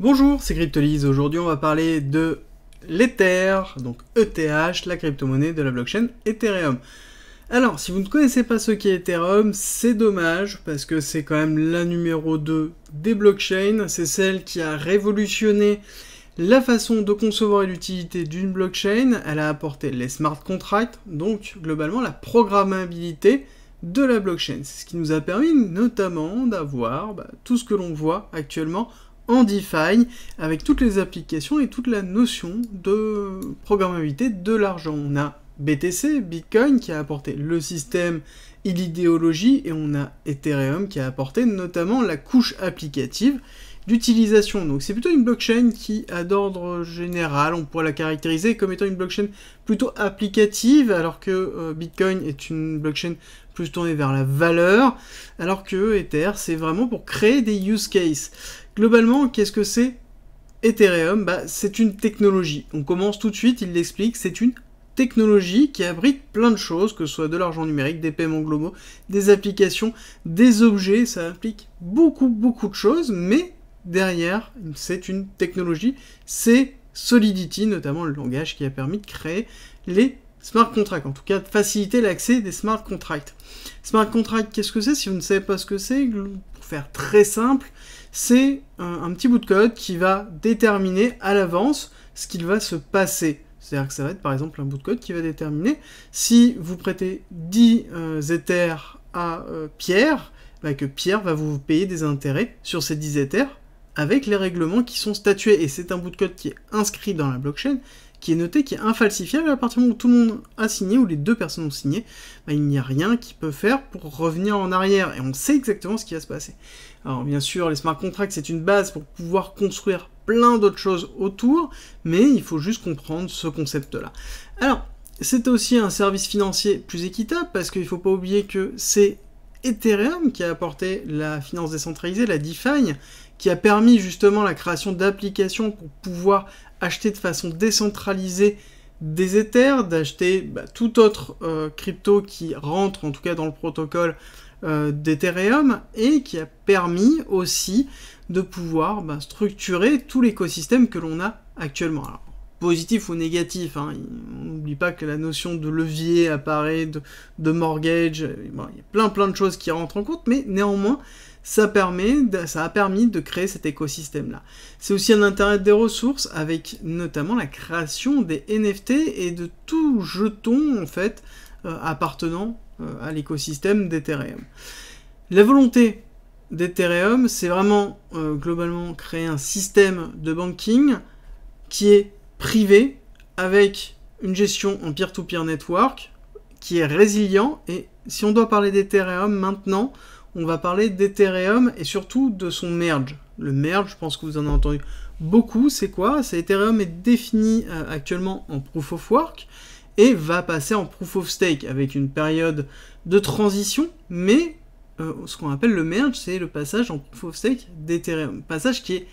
Bonjour, c'est Cryptolise. Aujourd'hui, on va parler de l'Ether, donc ETH, la crypto-monnaie de la blockchain Ethereum. Alors, si vous ne connaissez pas ce qu'est Ethereum, c'est dommage parce que c'est quand même la numéro 2 des blockchains. C'est celle qui a révolutionné la façon de concevoir et l'utilité d'une blockchain. Elle a apporté les smart contracts, donc globalement la programmabilité de la blockchain. C'est ce qui nous a permis notamment d'avoir bah, tout ce que l'on voit actuellement en DeFi avec toutes les applications et toute la notion de programmabilité de l'argent. On a BTC, Bitcoin qui a apporté le système et l'idéologie et on a Ethereum qui a apporté notamment la couche applicative d'utilisation. Donc c'est plutôt une blockchain qui a d'ordre général, on pourrait la caractériser comme étant une blockchain plutôt applicative, alors que euh, Bitcoin est une blockchain plus tournée vers la valeur, alors que Ether c'est vraiment pour créer des use cases. Globalement, qu'est-ce que c'est Ethereum bah, C'est une technologie. On commence tout de suite, il l'explique, c'est une technologie qui abrite plein de choses, que ce soit de l'argent numérique, des paiements globaux, des applications, des objets, ça implique beaucoup, beaucoup de choses, mais derrière, c'est une technologie, c'est Solidity, notamment le langage qui a permis de créer les smart contracts, en tout cas de faciliter l'accès des smart contracts. Smart contracts, qu'est-ce que c'est Si vous ne savez pas ce que c'est, pour faire très simple, c'est un, petit bout de code qui va déterminer à l'avance ce qu'il va se passer. C'est-à-dire que ça va être par exemple un bout de code qui va déterminer si vous prêtez 10 euh, à euh, Pierre, bah, que Pierre va vous payer des intérêts sur ces 10 Ethers avec les règlements qui sont statués. Et c'est un bout de code qui est inscrit dans la blockchain qui est noté, qui est infalsifiable, à partir du moment où tout le monde a signé, ou les deux personnes ont signé, bah, il n'y a rien qui peut faire pour revenir en arrière, et on sait exactement ce qui va se passer. Alors bien sûr, les smart contracts, c'est une base pour pouvoir construire plein d'autres choses autour, mais il faut juste comprendre ce concept-là. Alors, c'est aussi un service financier plus équitable, parce qu'il ne faut pas oublier que c'est Ethereum qui a apporté la finance décentralisée, la DeFi, qui a permis justement la création d'applications pour pouvoir acheter de façon décentralisée des Ethers, d'acheter bah, tout autre euh, crypto qui rentre en tout cas dans le protocole euh, d'Ethereum et qui a permis aussi de pouvoir bah, structurer tout l'écosystème que l'on a actuellement. Alors, positif ou négatif, hein, on n'oublie pas que la notion de levier apparaît, de, mortgage, il y a plein plein de choses qui rentrent en compte, mais néanmoins, ça, permet ça a permis de créer cet écosystème-là. C'est aussi un intérêt des ressources avec notamment la création des NFT et de tout jeton en fait euh, appartenant euh, à l'écosystème d'Ethereum. La volonté d'Ethereum, c'est vraiment euh, globalement créer un système de banking qui est privé avec une gestion en peer to -peer network qui est résilient et si on doit parler d'Ethereum maintenant, on va parler d'Ethereum et surtout de son merge. Le merge, je pense que vous en avez entendu beaucoup, c'est quoi C'est Ethereum est défini euh, actuellement en Proof of Work et va passer en Proof of Stake avec une période de transition, mais euh, ce qu'on appelle le merge, c'est le passage en Proof of Stake d'Ethereum. Passage qui est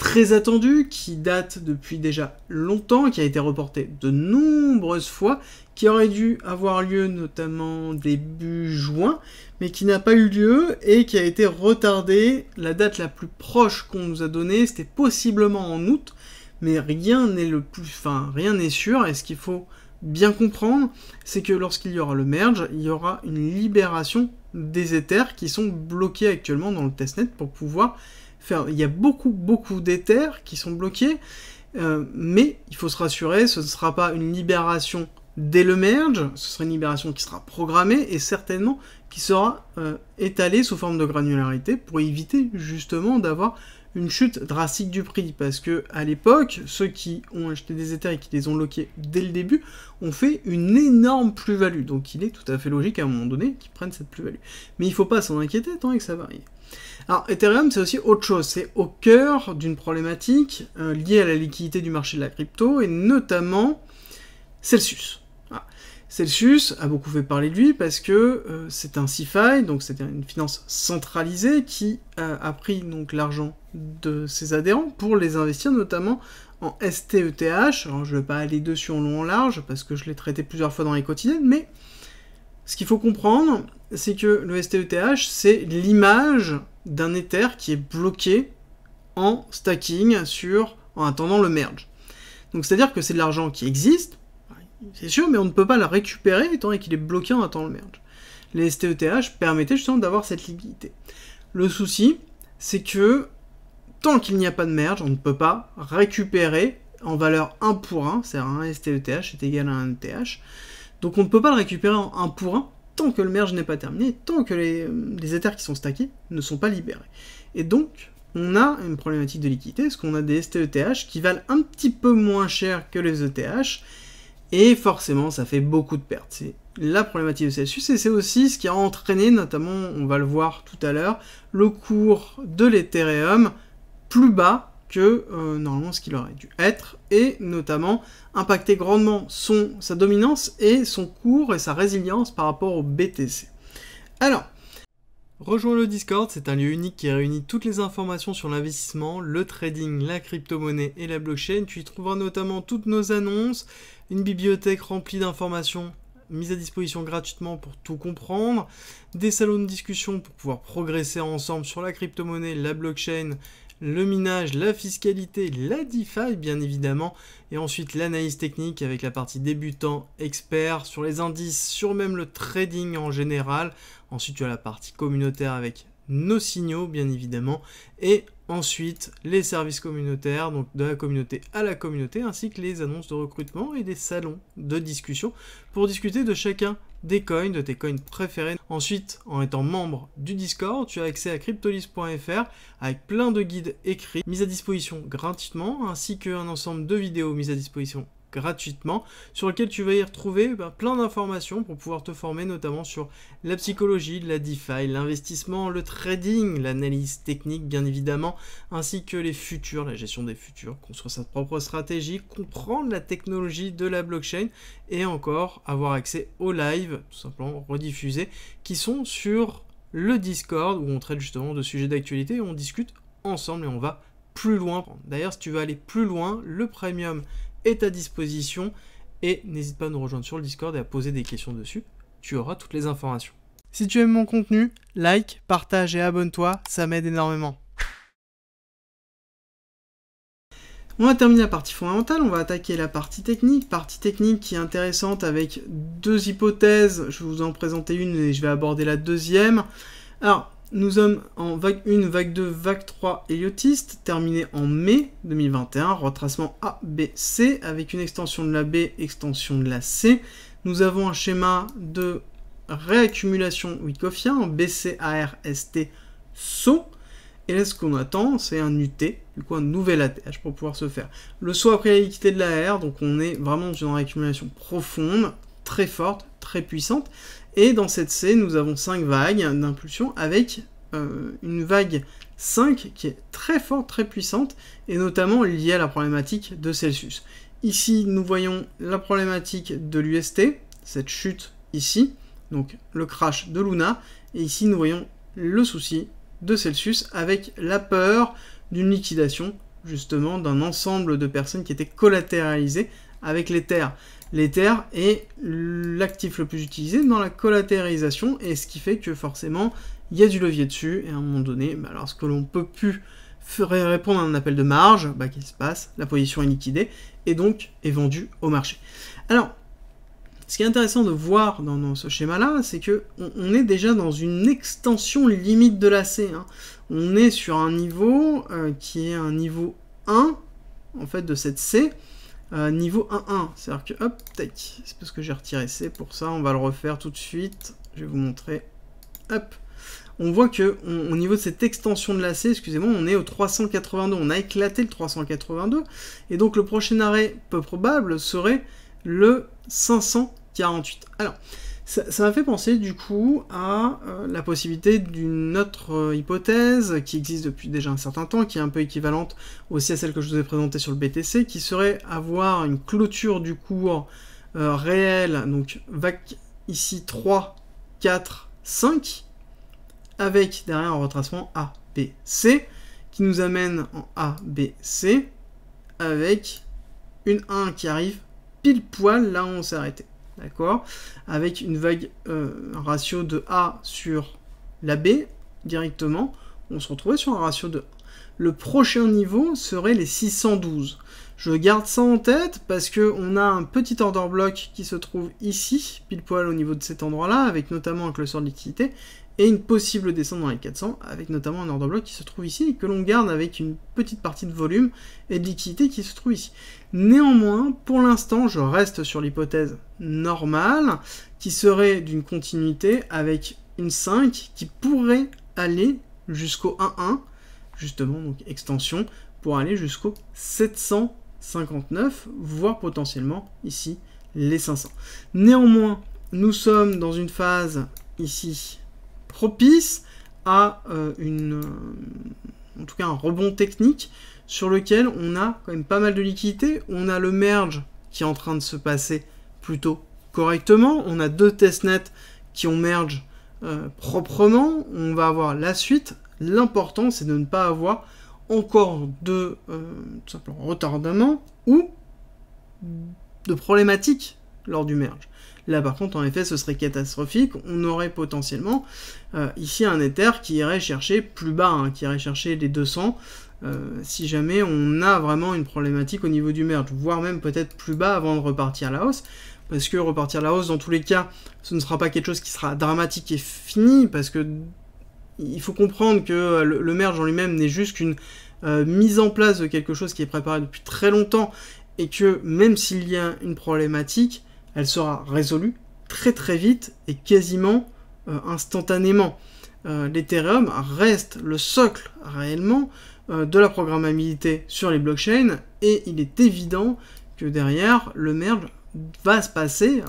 très attendu, qui date depuis déjà longtemps, qui a été reporté de nombreuses fois, qui aurait dû avoir lieu notamment début juin, mais qui n'a pas eu lieu et qui a été retardé. La date la plus proche qu'on nous a donnée, c'était possiblement en août, mais rien n'est le plus, enfin rien n'est sûr. Et ce qu'il faut bien comprendre, c'est que lorsqu'il y aura le merge, il y aura une libération des éthers qui sont bloqués actuellement dans le testnet pour pouvoir il y a beaucoup, beaucoup d'éthers qui sont bloqués, euh, mais il faut se rassurer, ce ne sera pas une libération dès le merge, ce sera une libération qui sera programmée et certainement qui sera euh, étalée sous forme de granularité pour éviter justement d'avoir une chute drastique du prix parce que à l'époque, ceux qui ont acheté des éthers et qui les ont bloqués dès le début ont fait une énorme plus-value. Donc il est tout à fait logique à un moment donné qu'ils prennent cette plus-value. Mais il ne faut pas s'en inquiéter tant que ça varie. Alors Ethereum, c'est aussi autre chose, c'est au cœur d'une problématique euh, liée à la liquidité du marché de la crypto, et notamment Celsius. Celsius a beaucoup fait parler de lui parce que euh, c'est un CFI, donc c'est une finance centralisée qui a pris donc l'argent de ses adhérents pour les investir notamment en STETH. Alors je ne vais pas aller dessus en long en large parce que je l'ai traité plusieurs fois dans les quotidiennes, mais ce qu'il faut comprendre, c'est que le STETH, c'est l'image d'un Ether qui est bloqué en stacking sur, en attendant le merge. Donc c'est-à-dire que c'est de l'argent qui existe, c'est sûr, mais on ne peut pas la récupérer étant qu'il est bloqué en attendant le merge. Les STETH permettaient justement d'avoir cette liquidité. Le souci, c'est que tant qu'il n'y a pas de merge, on ne peut pas récupérer en valeur 1 pour 1, c'est-à-dire un STETH est égal à un ETH. Donc on ne peut pas le récupérer en 1 pour 1, tant que le merge n'est pas terminé, tant que les, Ethers qui sont stackés ne sont pas libérés. Et donc, on a une problématique de liquidité, parce qu'on a des STETH qui valent un petit peu moins cher que les ETH, et forcément, ça fait beaucoup de pertes. C'est la problématique de Celsius, et c'est aussi ce qui a entraîné, notamment, on va le voir tout à l'heure, le cours de l'Ethereum plus bas que euh, normalement ce qu'il aurait dû être, et notamment impacter grandement son, sa dominance et son cours et sa résilience par rapport au BTC. Alors, rejoins le Discord, c'est un lieu unique qui réunit toutes les informations sur l'investissement, le trading, la crypto-monnaie et la blockchain. Tu y trouveras notamment toutes nos annonces, une bibliothèque remplie d'informations mises à disposition gratuitement pour tout comprendre, des salons de discussion pour pouvoir progresser ensemble sur la crypto-monnaie, la blockchain, le minage, la fiscalité, la DeFi bien évidemment, et ensuite l'analyse technique avec la partie débutant, expert, sur les indices, sur même le trading en général. Ensuite tu as la partie communautaire avec nos signaux bien évidemment, et ensuite les services communautaires, donc de la communauté à la communauté, ainsi que les annonces de recrutement et des salons de discussion pour discuter de chacun des coins, de tes coins préférés. Ensuite, en étant membre du Discord, tu as accès à cryptolis.fr avec plein de guides écrits mis à disposition gratuitement, ainsi qu'un ensemble de vidéos mises à disposition gratuitement, sur lequel tu vas y retrouver bah, plein d'informations pour pouvoir te former notamment sur la psychologie, la DeFi, l'investissement, le trading, l'analyse technique bien évidemment, ainsi que les futurs, la gestion des futurs, construire sa propre stratégie, comprendre la technologie de la blockchain et encore avoir accès aux lives, tout simplement rediffusés, qui sont sur le Discord où on traite justement de sujets d'actualité on discute ensemble et on va plus loin. D'ailleurs, si tu veux aller plus loin, le premium est à disposition et n'hésite pas à nous rejoindre sur le Discord et à poser des questions dessus. Tu auras toutes les informations. Si tu aimes mon contenu, like, partage et abonne-toi, ça m'aide énormément. On a terminé la partie fondamentale, on va attaquer la partie technique. Partie technique qui est intéressante avec deux hypothèses. Je vais vous en présenter une et je vais aborder la deuxième. Alors, nous sommes en vague 1, vague 2, vague 3 héliotiste, terminé en mai 2021, retracement A, B, C, avec une extension de la B, extension de la C. Nous avons un schéma de réaccumulation Wikofia S, T, saut. Et là, ce qu'on attend, c'est un UT, du coup un nouvel ATH pour pouvoir se faire. Le saut après la liquidité de la R, donc on est vraiment dans une réaccumulation profonde, très forte, très puissante. Et dans cette C, nous avons 5 vagues d'impulsion avec euh, une vague 5 qui est très forte, très puissante, et notamment liée à la problématique de Celsius. Ici, nous voyons la problématique de l'UST, cette chute ici, donc le crash de Luna, et ici, nous voyons le souci de Celsius avec la peur d'une liquidation, justement, d'un ensemble de personnes qui étaient collatéralisées avec les terres. est l'actif le plus utilisé dans la collatérisation, et ce qui fait que forcément, il y a du levier dessus, et à un moment donné, bah, lorsque l'on peut plus répondre à un appel de marge, bah, qu'est-ce qui se passe La position est liquidée, et donc est vendue au marché. Alors, ce qui est intéressant de voir dans, ce schéma-là, c'est que on, est déjà dans une extension limite de la C. Hein. On est sur un niveau euh, qui est un niveau 1, en fait, de cette C, euh, niveau 1-1, c'est-à-dire que hop, tac, c'est parce que j'ai retiré C pour ça, on va le refaire tout de suite, je vais vous montrer, hop, on voit que au niveau de cette extension de la C, excusez-moi, on est au 382, on a éclaté le 382, et donc le prochain arrêt peu probable serait le 548. Alors, ça m'a fait penser du coup à euh, la possibilité d'une autre euh, hypothèse qui existe depuis déjà un certain temps, qui est un peu équivalente aussi à celle que je vous ai présentée sur le BTC, qui serait avoir une clôture du cours réelle, euh, réel, donc VAC ici 3, 4, 5, avec derrière un retracement A, B, C, qui nous amène en A, B, C, avec une 1 qui arrive pile poil là où on s'est arrêté d'accord Avec une vague, euh, ratio de A sur la B directement, on se retrouvait sur un ratio de Le prochain niveau serait les 612. Je garde ça en tête parce que on a un petit order block qui se trouve ici, pile poil au niveau de cet endroit-là, avec notamment un cluster de liquidité, et une possible descente dans les 400, avec notamment un order block qui se trouve ici, et que l'on garde avec une petite partie de volume et de liquidité qui se trouve ici. Néanmoins, pour l'instant, je reste sur l'hypothèse normale, qui serait d'une continuité avec une 5 qui pourrait aller jusqu'au 1-1, justement, donc extension, pour aller jusqu'au 700 59, voire potentiellement ici les 500. Néanmoins, nous sommes dans une phase ici propice à euh, une, euh, en tout cas un rebond technique sur lequel on a quand même pas mal de liquidités. On a le merge qui est en train de se passer plutôt correctement. On a deux nets qui ont merge euh, proprement. On va avoir la suite. L'important, c'est de ne pas avoir encore de euh, retardement ou de problématiques lors du merge. Là par contre en effet ce serait catastrophique, on aurait potentiellement euh, ici un Ether qui irait chercher plus bas, hein, qui irait chercher les 200 euh, si jamais on a vraiment une problématique au niveau du merge, voire même peut-être plus bas avant de repartir à la hausse parce que repartir à la hausse, dans tous les cas, ce ne sera pas quelque chose qui sera dramatique et fini, parce que il faut comprendre que euh, le, merge en lui-même n'est juste qu'une euh, mise en place de quelque chose qui est préparé depuis très longtemps et que même s'il y a une problématique, elle sera résolue très très vite et quasiment euh, instantanément. L'Ethereum reste le socle réellement de la programmabilité sur les blockchains et il est évident que derrière le merge va se passer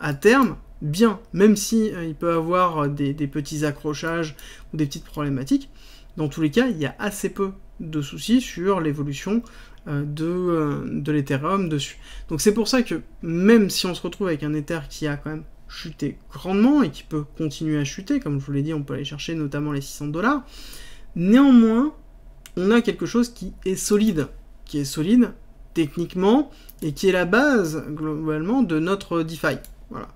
à terme bien, même si euh, il peut avoir euh, des, petits accrochages ou des petites problématiques. Dans tous les cas, il y a assez peu de soucis sur l'évolution euh, de, de l'Ethereum dessus. Donc c'est pour ça que même si on se retrouve avec un Ether qui a quand même chuté grandement et qui peut continuer à chuter, comme je vous l'ai dit, on peut aller chercher notamment les 600 dollars, néanmoins, on a quelque chose qui est solide, qui est solide techniquement et qui est la base globalement de notre DeFi. Voilà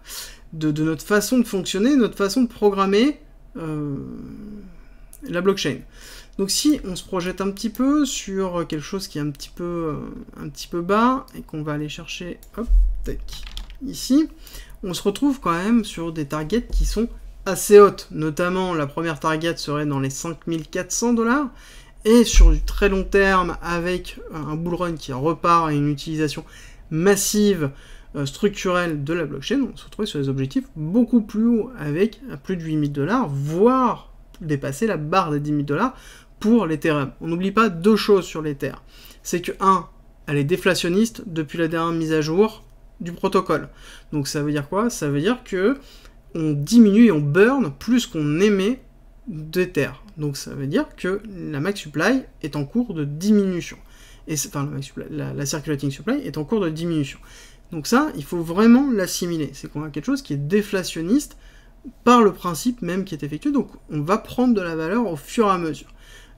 de, notre façon de fonctionner, notre façon de programmer euh, la blockchain. Donc si on se projette un petit peu sur quelque chose qui est un petit peu, euh, un petit peu bas et qu'on va aller chercher ici, on se retrouve quand même sur des targets qui sont assez hautes. Notamment la première target serait dans les 5400 dollars et sur du très long terme avec un bull run qui repart à une utilisation massive euh, structurelle de la blockchain, on se retrouve sur des objectifs beaucoup plus hauts, avec plus de 8000 dollars, voire dépasser la barre des 10 000 dollars pour l'Ethereum. On n'oublie pas deux choses sur l'Ether. C'est que 1, elle est déflationniste depuis la dernière mise à jour du protocole. Donc ça veut dire quoi Ça veut dire que on diminue et on burn plus qu'on émet d'Ether. Donc ça veut dire que la max supply est en cours de diminution. Et enfin, la circulating supply est en cours de diminution. Donc ça, il faut vraiment l'assimiler. C'est qu'on a quelque chose qui est déflationniste par le principe même qui est effectué. Donc on va prendre de la valeur au fur et à mesure.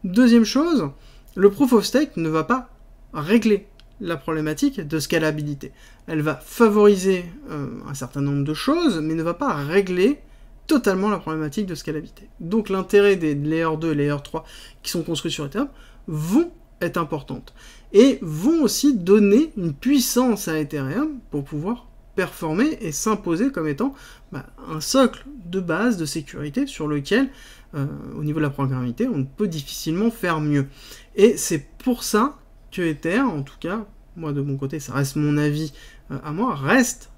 Deuxième chose, le proof of stake ne va pas régler la problématique de scalabilité. Elle va favoriser euh, un certain nombre de choses, mais ne va pas régler totalement la problématique de scalabilité. Donc l'intérêt des Layer 2 et Layer 3 qui sont construits sur Ethereum vont est importante. Et vont aussi donner une puissance à Ethereum pour pouvoir performer et s'imposer comme étant bah, un socle de base de sécurité sur lequel, euh, au niveau de la programmabilité, on peut difficilement faire mieux. Et c'est pour ça que Ether, en tout cas, moi de mon côté, ça reste mon avis euh, à moi, reste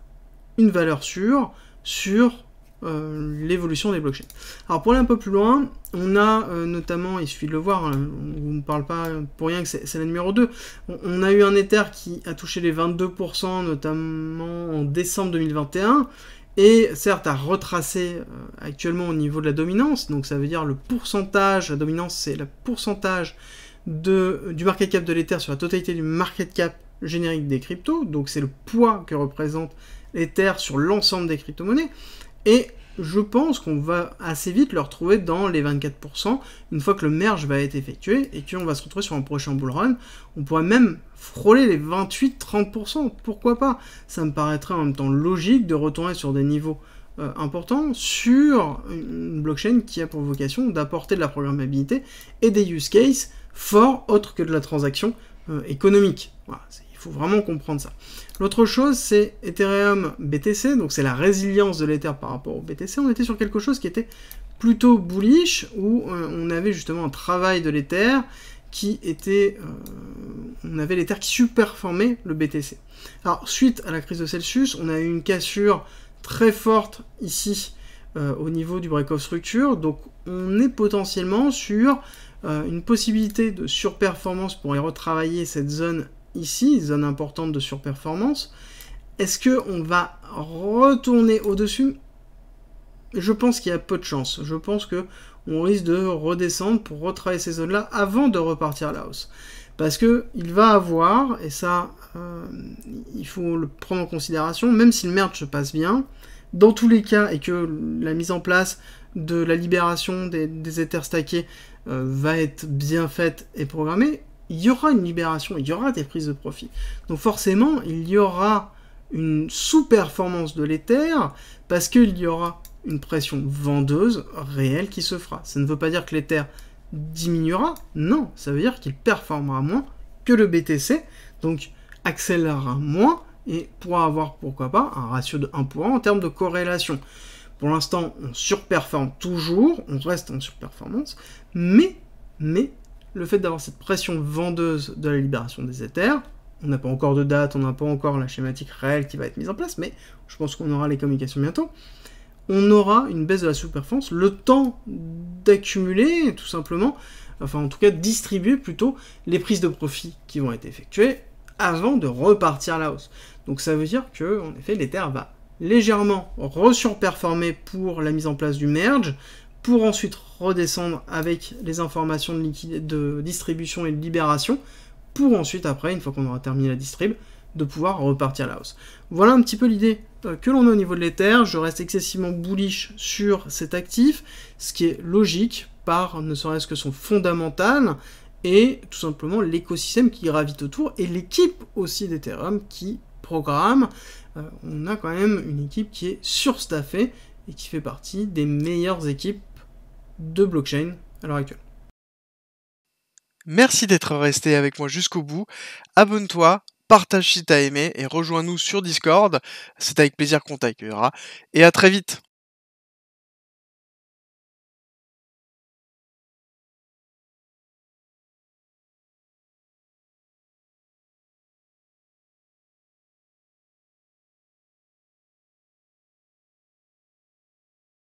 une valeur sûre sur euh, l'évolution des blockchains. Alors pour aller un peu plus loin, on a euh, notamment, il suffit de le voir, hein, on ne parle pas pour rien que c'est la numéro 2, on, a eu un Ether qui a touché les 22% notamment en décembre 2021, et certes a retracé euh, actuellement au niveau de la dominance, donc ça veut dire le pourcentage, la dominance c'est le pourcentage de, du market cap de l'Ether sur la totalité du market cap générique des cryptos, donc c'est le poids que représente l'Ether sur l'ensemble des crypto-monnaies, et je pense qu'on va assez vite le retrouver dans les 24% une fois que le merge va être effectué et qu'on va se retrouver sur un prochain bull run. On pourrait même frôler les 28-30%, pourquoi pas Ça me paraîtrait en même temps logique de retourner sur des niveaux euh, importants sur une blockchain qui a pour vocation d'apporter de la programmabilité et des use cases forts autres que de la transaction euh, économique. Voilà, c'est il faut vraiment comprendre ça. L'autre chose, c'est Ethereum BTC, donc c'est la résilience de l'Ether par rapport au BTC. On était sur quelque chose qui était plutôt bullish, où euh, on avait justement un travail de l'Ether qui était... Euh, on avait l'Ether qui superformait le BTC. Alors, suite à la crise de Celsius, on a eu une cassure très forte ici euh, au niveau du break of structure, donc on est potentiellement sur une possibilité de surperformance pour y retravailler cette zone ici, zone importante de surperformance. Est-ce qu'on va retourner au-dessus Je pense qu'il y a peu de chance. Je pense qu'on risque de redescendre pour retravailler ces zones-là avant de repartir à la hausse. Parce qu'il il va avoir, et ça, euh, il faut le prendre en considération, même si le merge se passe bien, dans tous les cas, et que la mise en place de la libération des, des éthers stackés euh, va être bien faite et programmée, il y aura une libération, il y aura des prises de profit. Donc forcément, il y aura une sous-performance de l'Ether, parce qu'il y aura une pression vendeuse réelle qui se fera. Ça ne veut pas dire que l'Ether diminuera, non, ça veut dire qu'il performera moins que le BTC, donc accélérera moins et pourra avoir, pourquoi pas, un ratio de 1 pour 1 en termes de corrélation. Pour l'instant, on surperforme toujours, on reste en surperformance, mais, mais le fait d'avoir cette pression vendeuse de la libération des éthers, on n'a pas encore de date, on n'a pas encore la schématique réelle qui va être mise en place, mais je pense qu'on aura les communications bientôt, on aura une baisse de la sous-performance, le temps d'accumuler, tout simplement, enfin en tout cas distribuer plutôt les prises de profit qui vont être effectuées avant de repartir à la hausse. Donc ça veut dire que, en effet, l'Ether va légèrement resurperformer pour la mise en place du merge, pour ensuite redescendre avec les informations de, distribution et de libération, pour ensuite après, une fois qu'on aura terminé la distrib, de pouvoir repartir à la hausse. Voilà un petit peu l'idée euh, que l'on a au niveau de l'Ether. Je reste excessivement bullish sur cet actif, ce qui est logique par ne serait-ce que son fondamental et tout simplement l'écosystème qui gravite autour et l'équipe aussi d'Ethereum qui programme. Euh, on a quand même une équipe qui est surstaffée et qui fait partie des meilleures équipes de blockchain à l'heure actuelle. Merci d'être resté avec moi jusqu'au bout. Abonne-toi, partage si t'as aimé et rejoins-nous sur Discord. C'est avec plaisir qu'on t'accueillera. Et à très vite